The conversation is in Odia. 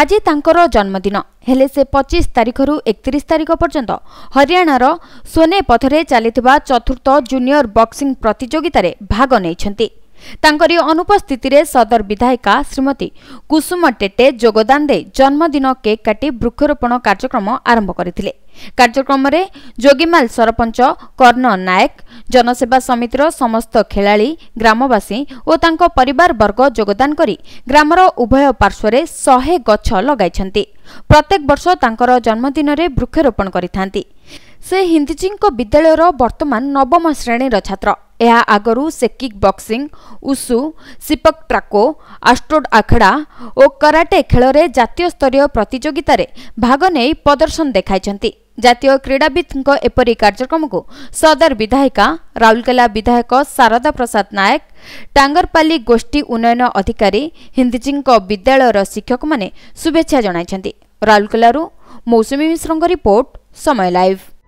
ଆଜି ତାଙ୍କର ଜନ୍ମଦିନ ହେଲେ ସେ ପଚିଶ ତାରିଖରୁ ଏକତିରିଶ ତାରିଖ ପର୍ଯ୍ୟନ୍ତ ହରିୟାଣାର ସୋନେ ପଥରେ ଚାଲିଥିବା ଚତୁର୍ଥ ଜୁନିୟର ବକ୍ସିଂ ପ୍ରତିଯୋଗିତାରେ ଭାଗ ନେଇଛନ୍ତି ତାଙ୍କରି ଅନୁପସ୍ଥିତିରେ ସଦର ବିଧାୟିକା ଶ୍ରୀମତୀ କୁସୁମ ଟେଟେ ଯୋଗଦାନ ଦେଇ ଜନ୍ମଦିନ କେକ୍ କାଟି ବୃକ୍ଷରୋପଣ କାର୍ଯ୍ୟକ୍ରମ ଆରମ୍ଭ କରିଥିଲେ କାର୍ଯ୍ୟକ୍ରମରେ ଯୋଗିମାଲ ସରପଞ୍ଚ କର୍ଣ୍ଣ ନାୟକ ଜନସେବା ସମିତିର ସମସ୍ତ ଖେଳାଳି ଗ୍ରାମବାସୀ ଓ ତାଙ୍କ ପରିବାରବର୍ଗ ଯୋଗଦାନ କରି ଗ୍ରାମର ଉଭୟ ପାର୍ଶ୍ୱରେ ଶହେ ଗଛ ଲଗାଇଛନ୍ତି ପ୍ରତ୍ୟେକ ବର୍ଷ ତାଙ୍କର ଜନ୍ମଦିନରେ ବୃକ୍ଷରୋପଣ କରିଥାନ୍ତି ସେ ହିନ୍ଦିଜୀଙ୍କ ବିଦ୍ୟାଳୟର ବର୍ତ୍ତମାନ ନବମ ଶ୍ରେଣୀର ଛାତ୍ର ଏହା ଆଗରୁ ସେ କିକ୍ ବକ୍ସିଂ ଉଷୁ ସିପକ୍ ଟ୍ରାକୋ ଆଷ୍ଟ୍ରୋଡ୍ ଆଖଡ଼ା ଓ କରାଟେ ଖେଳରେ ଜାତୀୟ ସ୍ତରୀୟ ପ୍ରତିଯୋଗିତାରେ ଭାଗ ନେଇ ପ୍ରଦର୍ଶନ ଦେଖାଇଛନ୍ତି ଜାତୀୟ କ୍ରୀଡ଼ାବିତ୍ଙ୍କ ଏପରି କାର୍ଯ୍ୟକ୍ରମକୁ ସଦର ବିଧାୟିକା ରାଉରକେଲା ବିଧାୟକ ଶାରଦା ପ୍ରସାଦ ନାୟକ ଟାଙ୍ଗରପାଲି ଗୋଷ୍ଠୀ ଉନ୍ନୟନ ଅଧିକାରୀ ହିନ୍ଦିଜୀଙ୍କ ବିଦ୍ୟାଳୟର ଶିକ୍ଷକମାନେ ଶୁଭେଚ୍ଛା ଜଣାଇଛନ୍ତି ରାଉରକେଲାରୁ ମୌସୁମୀ ମିଶ୍ରଙ୍କ ରିପୋର୍ଟ ସମୟ ଲାଇଭ୍